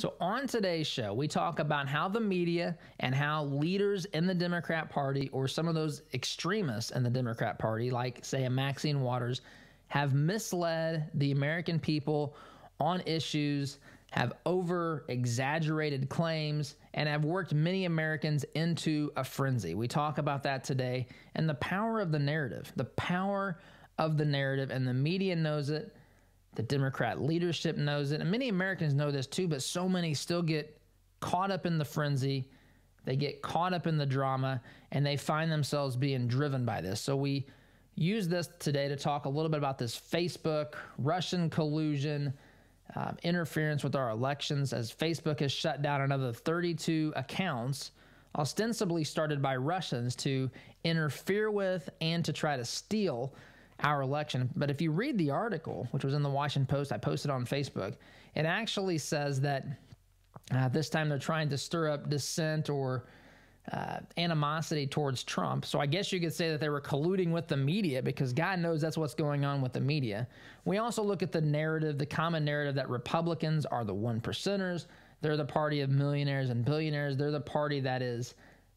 So, on today's show, we talk about how the media and how leaders in the Democrat Party or some of those extremists in the Democrat Party, like, say, a Maxine Waters, have misled the American people on issues, have over exaggerated claims, and have worked many Americans into a frenzy. We talk about that today and the power of the narrative, the power of the narrative, and the media knows it. The Democrat leadership knows it, and many Americans know this too, but so many still get caught up in the frenzy. They get caught up in the drama and they find themselves being driven by this. So, we use this today to talk a little bit about this Facebook, Russian collusion, um, interference with our elections, as Facebook has shut down another 32 accounts, ostensibly started by Russians to interfere with and to try to steal our election. But if you read the article, which was in the Washington Post, I posted on Facebook, it actually says that uh, this time they're trying to stir up dissent or uh, animosity towards Trump. So I guess you could say that they were colluding with the media because God knows that's what's going on with the media. We also look at the narrative, the common narrative that Republicans are the one percenters. They're the party of millionaires and billionaires. They're the party that is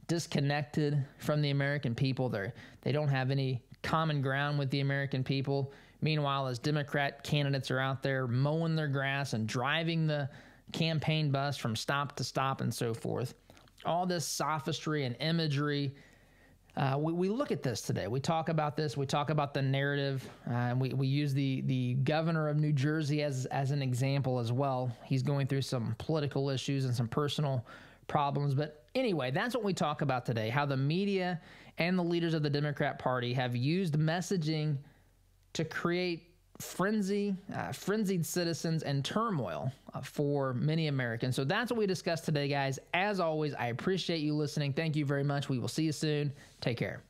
disconnected from the American people. they they they do not have any common ground with the American people. Meanwhile, as Democrat candidates are out there mowing their grass and driving the campaign bus from stop to stop and so forth, all this sophistry and imagery. Uh, we, we look at this today. We talk about this. We talk about the narrative. Uh, and we, we use the, the governor of New Jersey as, as an example as well. He's going through some political issues and some personal problems. But Anyway, that's what we talk about today how the media and the leaders of the Democrat Party have used messaging to create frenzy, uh, frenzied citizens and turmoil uh, for many Americans. So that's what we discussed today, guys. As always, I appreciate you listening. Thank you very much. We will see you soon. Take care.